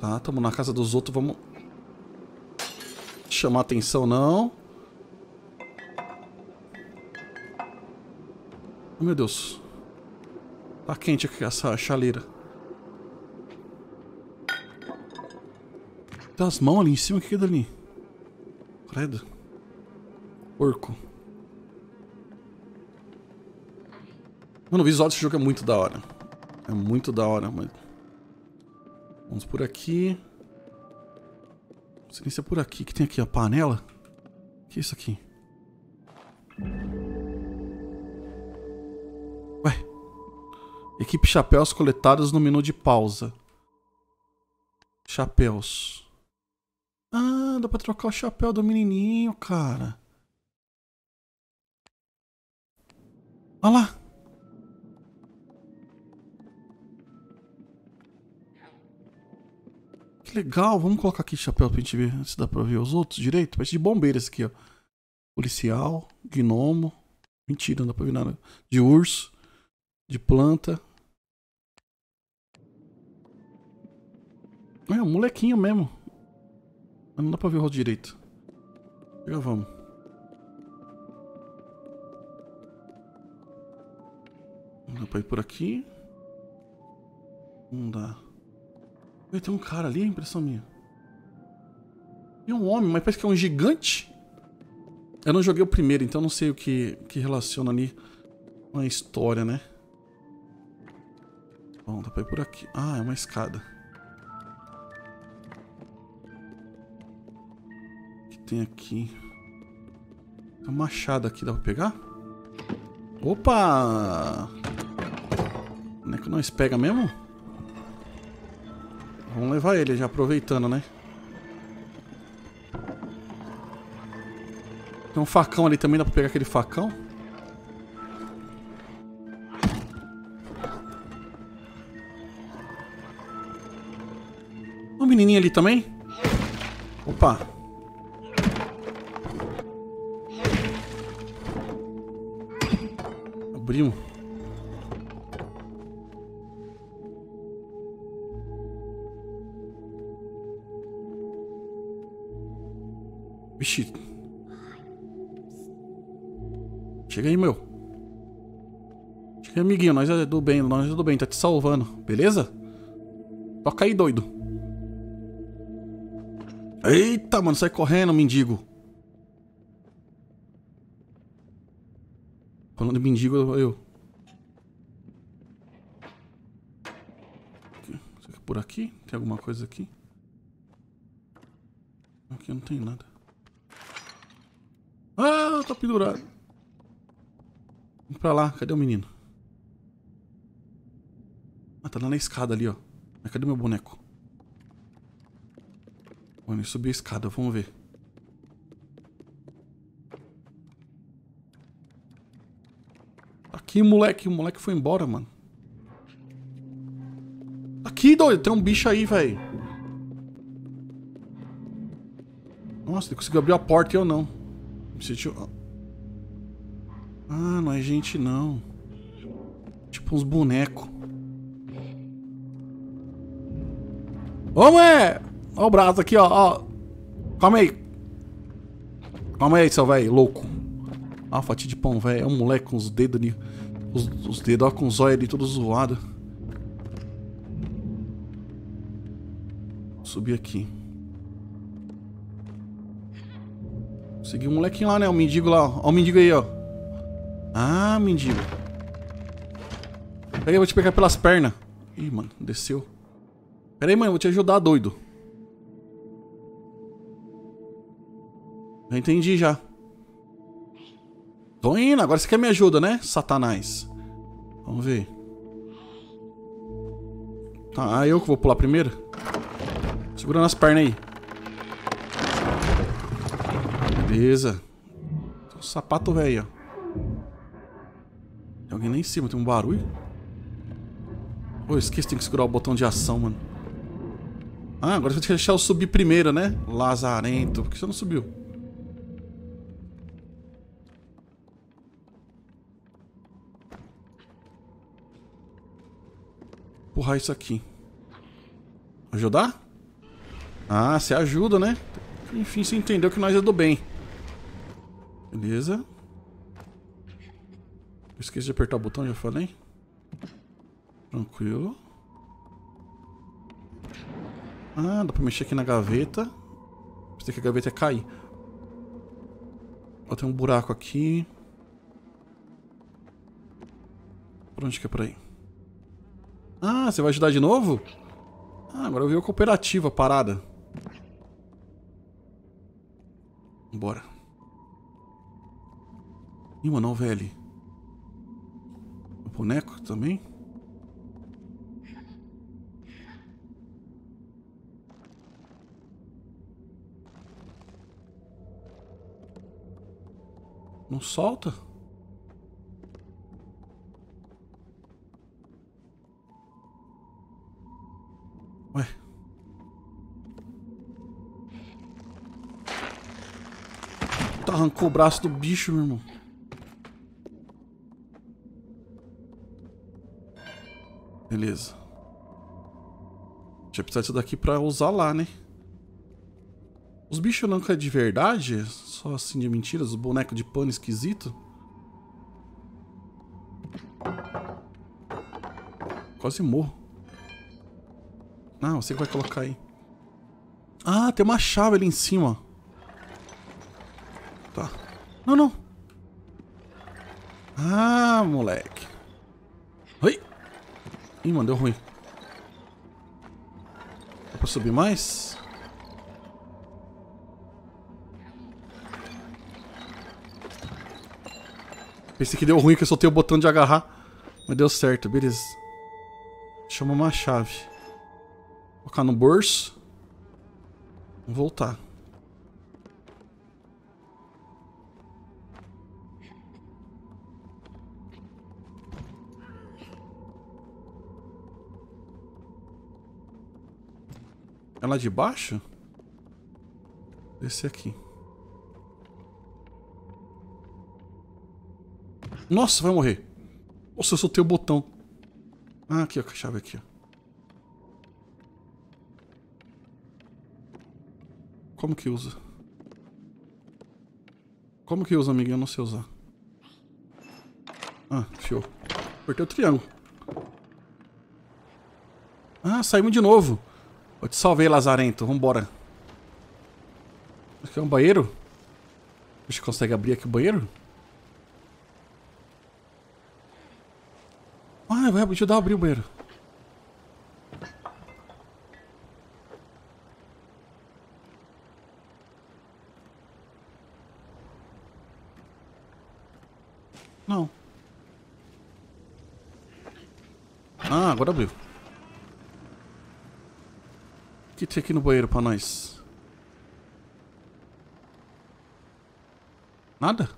Tá, tamo na casa dos outros, vamos... Chamar atenção, não. Oh, meu Deus. Tá quente aqui essa chaleira. Tem as mãos ali em cima, o que é dali? Credo. Porco. Mano, o visual desse jogo é muito da hora. É muito da hora, mano. Vamos por aqui. Não sei se é por aqui. O que tem aqui? A panela? O que é isso aqui? Ué. Equipe chapéus coletados no menu de pausa. Chapéus. Ah, dá pra trocar o chapéu do menininho, cara. Olha lá. que legal, vamos colocar aqui chapéu pra gente ver se dá pra ver os outros direito. Parece de bombeiros aqui, ó. Policial, gnomo. Mentira, não dá pra ver nada. De urso, de planta. É, um molequinho mesmo. Mas não dá pra ver o rosto direito. Já vamos. Não dá pra ir por aqui. Não dá. Tem um cara ali, é impressão minha. Tem um homem, mas parece que é um gigante. Eu não joguei o primeiro, então não sei o que, que relaciona ali com a história, né? Bom, dá pra ir por aqui. Ah, é uma escada. O que tem aqui? Tem uma machada aqui, dá pra pegar? Opa! Como é que nós é pega mesmo? Vamos levar ele já, aproveitando, né? Tem um facão ali também, dá pra pegar aquele facão? Um menininho ali também? Opa! Abrimos. Vixe. Chega aí, meu. Chega aí, amiguinho. Nós é do bem, nós é do bem. Tá te salvando, beleza? Toca aí, doido. Eita, mano. Sai correndo, mendigo. Falando de mendigo, eu... É por aqui? Tem alguma coisa aqui? Aqui não tem nada tá pendurado. Vamos pra lá. Cadê o menino? Ah, tá lá na escada ali, ó. Mas cadê meu boneco? Mano, ele subiu a escada. Vamos ver. Aqui, moleque. O moleque foi embora, mano. Aqui, doido. Tem um bicho aí, velho. Nossa, ele conseguiu abrir a porta e eu não. Me sentiu... Ah, não é gente não. Tipo uns bonecos. Ô, mulher! Ó o braço aqui, ó, ó. Calma aí. Calma aí, seu velho, louco. Ó a fatia de pão, velho. É um moleque com os dedos ali. Os, os dedos, ó, com os olhos ali todos zoados. Subir aqui. Segui o um molequinho lá, né? O mendigo lá, ó. Ó o mendigo aí, ó. Ah, mendigo. Peraí, eu vou te pegar pelas pernas. Ih, mano, desceu. Peraí, mano, eu vou te ajudar, doido. Já entendi já. Tô indo, agora você quer me ajuda, né, satanás? Vamos ver. Tá, ah, eu que vou pular primeiro? Segurando as pernas aí. Beleza. um sapato velho, ó. Tem alguém lá em cima, tem um barulho? oh, eu esqueci, tem que segurar o botão de ação, mano. Ah, agora você tem que deixar eu subir primeiro, né? Lazarento, por que você não subiu? Empurrar isso aqui. Ajudar? Ah, você ajuda, né? Enfim, você entendeu que nós é do bem. Beleza. Esqueci de apertar o botão, já falei. Tranquilo. Ah, dá pra mexer aqui na gaveta. Pensei que a gaveta ia é cair. Ó, tem um buraco aqui. Por onde que é por aí? Ah, você vai ajudar de novo? Ah, agora eu vi a cooperativa a parada. Bora. Ih, mano, velho boneco também? Não solta? Ué. Tá, arrancou o braço do bicho, meu irmão. Beleza. Tinha precisar disso daqui pra usar lá, né? Os bichos não é de verdade? Só assim de mentiras? Os bonecos de pano esquisito? Quase morro. Ah, você vai colocar aí. Ah, tem uma chave ali em cima. Tá. Não, não. Ah, moleque. Ih, mano, deu ruim. Dá pra subir mais? Pensei que deu ruim, que eu soltei o botão de agarrar. Mas deu certo, beleza. Chama uma chave. colocar no bolso. Vou voltar. lá de baixo? Esse aqui. Nossa, vai morrer. Nossa, eu soltei o botão. Ah, aqui, ó, a chave aqui, ó. Como que usa? Como que usa, amiguinho? Eu não sei usar. Ah, fio. Apertei o triângulo. Ah, saímos de novo. Eu te salvei, Lazarento. Vambora. Aqui é um banheiro? A gente consegue abrir aqui o banheiro? Ah, vai ajudar a abrir o banheiro. Não. Ah, agora abriu que tem aqui no banheiro pra nós? Nada?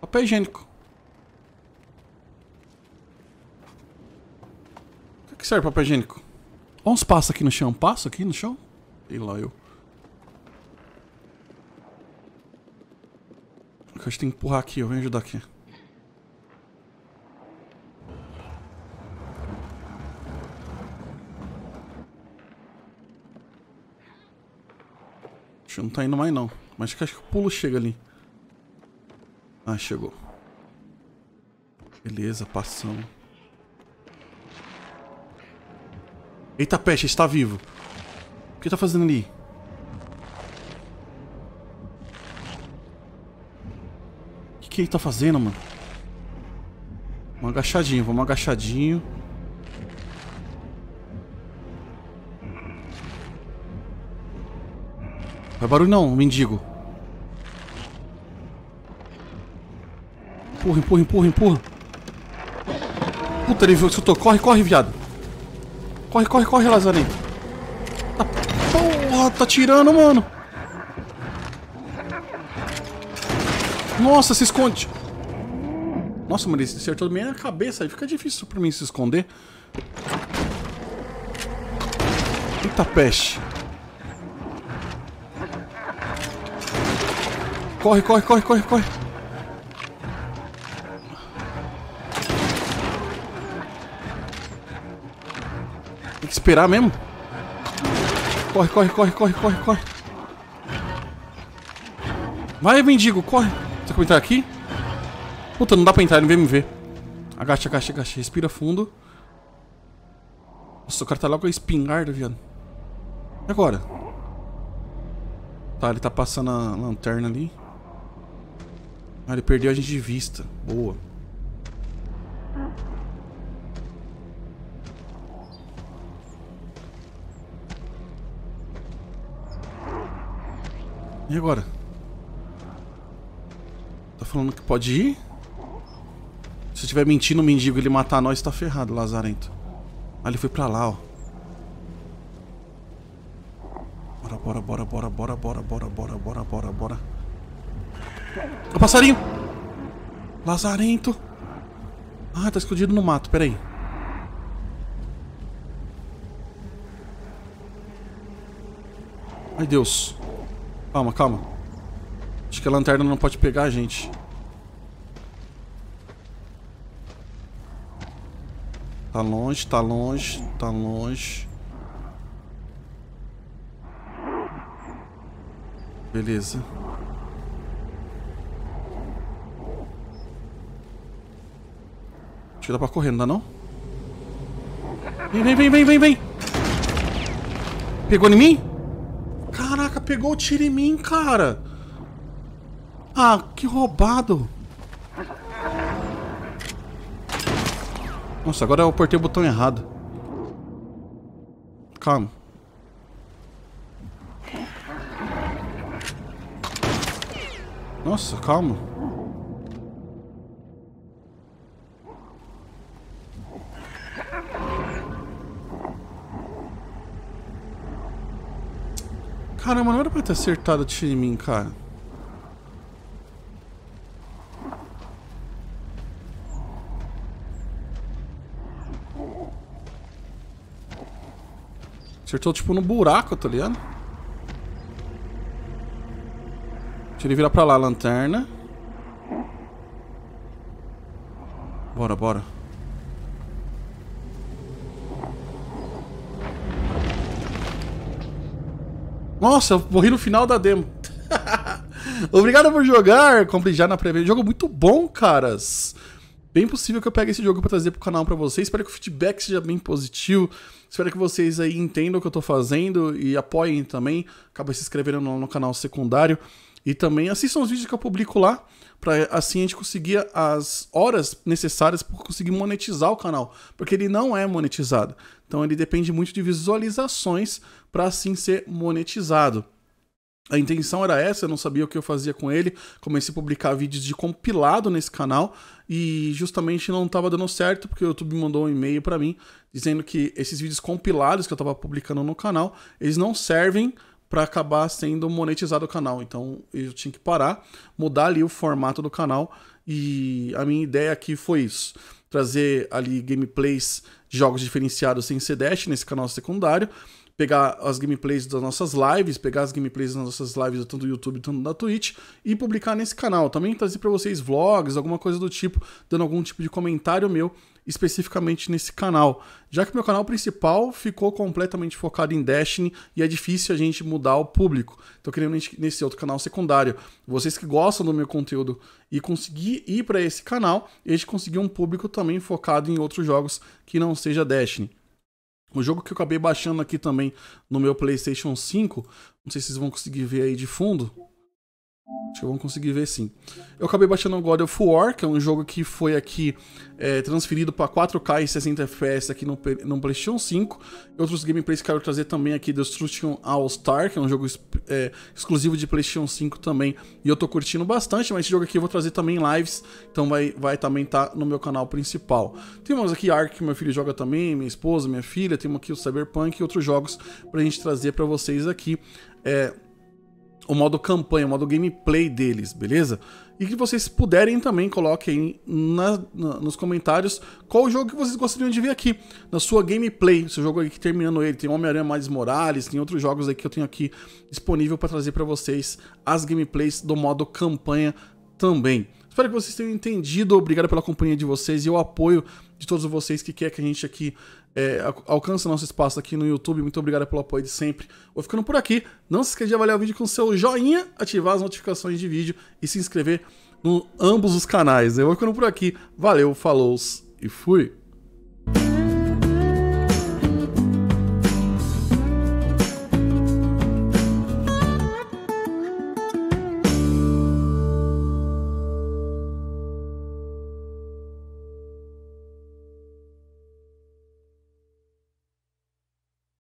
Papel higiênico. O que serve papel higiênico? Olha uns passos aqui no chão. Passo aqui no chão? Sei lá, eu. eu acho que tem que empurrar aqui, eu venho ajudar aqui. Não tá indo mais, não. Mas acho que, acho que o pulo chega ali. Ah, chegou. Beleza, passamos. Eita, peste, está vivo. O que tá fazendo ali? O que, que ele tá fazendo, mano? Vamos agachadinho, vamos agachadinho. É barulho não, mendigo. Empurra, empurra, empurra, empurra. Puta, ele soltou. Corre, corre, viado. Corre, corre, corre, Lazarinho. Tá porra, tá tirando, mano. Nossa, se esconde. Nossa, mano, ele acertou meio na cabeça. Aí fica difícil pra mim se esconder. Eita peste. Corre, corre, corre, corre, corre. Tem que esperar mesmo. Corre, corre, corre, corre, corre, corre. Vai, mendigo, corre. Será que eu entrar aqui? Puta, não dá pra entrar, ele não vem me ver. Agacha, agacha, agacha. Respira fundo. Nossa, o cara tá logo com a espingarda, viado. E agora? Tá, ele tá passando a lanterna ali. Ah, ele perdeu a gente de vista. Boa. E agora? Tá falando que pode ir? Se eu estiver mentindo o mendigo ele matar nós, tá ferrado, lazarento. Ah, ele foi pra lá, ó. Bora, bora, bora, bora, bora, bora, bora, bora, bora, bora. O passarinho! Lazarento! Ah, tá escondido no mato, peraí. Ai, Deus. Calma, calma. Acho que a lanterna não pode pegar a gente. Tá longe, tá longe, tá longe. Beleza. Acho que dá pra correr, não dá não? Vem, vem, vem, vem, vem, vem. Pegou em mim? Caraca, pegou o tiro em mim, cara. Ah, que roubado. Nossa, agora eu apertei o botão errado. Calma. Nossa, calma. ter acertado o tiro em mim, cara. Acertou, tipo, no buraco, tá ligado? Deixa ele virar pra lá a lanterna. Bora, bora. Nossa, eu morri no final da demo. Obrigado por jogar. Comprei já na pré-venda. Jogo muito bom, caras. Bem possível que eu pegue esse jogo para trazer pro canal para vocês. Espero que o feedback seja bem positivo. Espero que vocês aí entendam o que eu tô fazendo e apoiem também. Acaba se inscrevendo no canal secundário. E também assistam os vídeos que eu publico lá para assim a gente conseguir as horas necessárias para conseguir monetizar o canal, porque ele não é monetizado. Então ele depende muito de visualizações para assim ser monetizado. A intenção era essa, eu não sabia o que eu fazia com ele. Comecei a publicar vídeos de compilado nesse canal e justamente não estava dando certo porque o YouTube mandou um e-mail para mim dizendo que esses vídeos compilados que eu estava publicando no canal, eles não servem para acabar sendo monetizado o canal. Então eu tinha que parar, mudar ali o formato do canal e a minha ideia aqui foi isso. Trazer ali gameplays de jogos diferenciados sem ser Dash nesse canal secundário, pegar as gameplays das nossas lives, pegar as gameplays das nossas lives tanto do YouTube quanto da Twitch e publicar nesse canal. Também trazer para vocês vlogs, alguma coisa do tipo, dando algum tipo de comentário meu especificamente nesse canal, já que meu canal principal ficou completamente focado em Destiny e é difícil a gente mudar o público. Estou criando nesse outro canal secundário. Vocês que gostam do meu conteúdo e conseguir ir para esse canal, e a gente conseguir um público também focado em outros jogos que não seja Destiny. O jogo que eu acabei baixando aqui também no meu PlayStation 5, não sei se vocês vão conseguir ver aí de fundo, Acho que vão conseguir ver sim. Eu acabei baixando o God of War, que é um jogo que foi aqui é, transferido para 4K e 60 FPS aqui no, no PlayStation 5. E outros gameplays que quero trazer também aqui Destruction All Star, que é um jogo é, exclusivo de PlayStation 5 também. E eu tô curtindo bastante, mas esse jogo aqui eu vou trazer também em lives, então vai, vai também estar tá no meu canal principal. Temos aqui Ark, que meu filho joga também, minha esposa, minha filha. Temos aqui o Cyberpunk e outros jogos pra gente trazer para vocês aqui. É, o modo campanha, o modo gameplay deles, beleza? E que vocês puderem também, coloquem aí na, na, nos comentários qual o jogo que vocês gostariam de ver aqui, na sua gameplay, seu jogo aqui terminando ele. Tem Homem-Aranha mais Morales, tem outros jogos aí que eu tenho aqui disponível para trazer para vocês as gameplays do modo campanha também. Espero que vocês tenham entendido, obrigado pela companhia de vocês e o apoio de todos vocês que quer que a gente aqui é, alcance nosso espaço aqui no YouTube. Muito obrigado pelo apoio de sempre. Vou ficando por aqui. Não se esqueça de avaliar o vídeo com o seu joinha, ativar as notificações de vídeo e se inscrever no ambos os canais. Eu vou ficando por aqui. Valeu, falou e fui!